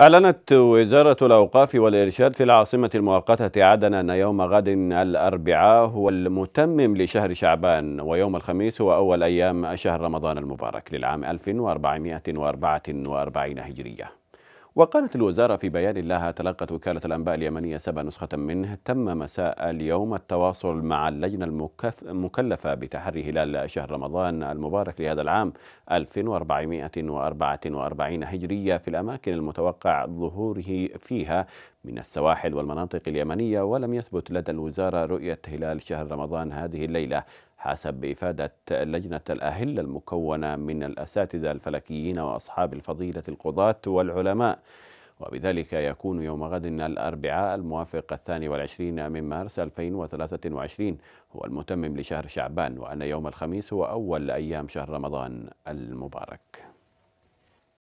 أعلنت وزارة الأوقاف والإرشاد في العاصمة المؤقتة عدن أن يوم غد الأربعاء هو المتمم لشهر شعبان ويوم الخميس هو أول أيام شهر رمضان المبارك للعام 1444 هجرية وقالت الوزارة في بيان لها تلقت وكالة الأنباء اليمنية سبع نسخة منه تم مساء اليوم التواصل مع اللجنة المكلفة بتحري هلال شهر رمضان المبارك لهذا العام 1444 هجرية في الأماكن المتوقع ظهوره فيها من السواحل والمناطق اليمنية ولم يثبت لدى الوزارة رؤية هلال شهر رمضان هذه الليلة حسب إفادة لجنة الأهل المكونة من الأساتذة الفلكيين وأصحاب الفضيلة القضاة والعلماء وبذلك يكون يوم غد الأربعاء الموافق الثاني والعشرين من مارس 2023 هو المتمم لشهر شعبان وأن يوم الخميس هو أول أيام شهر رمضان المبارك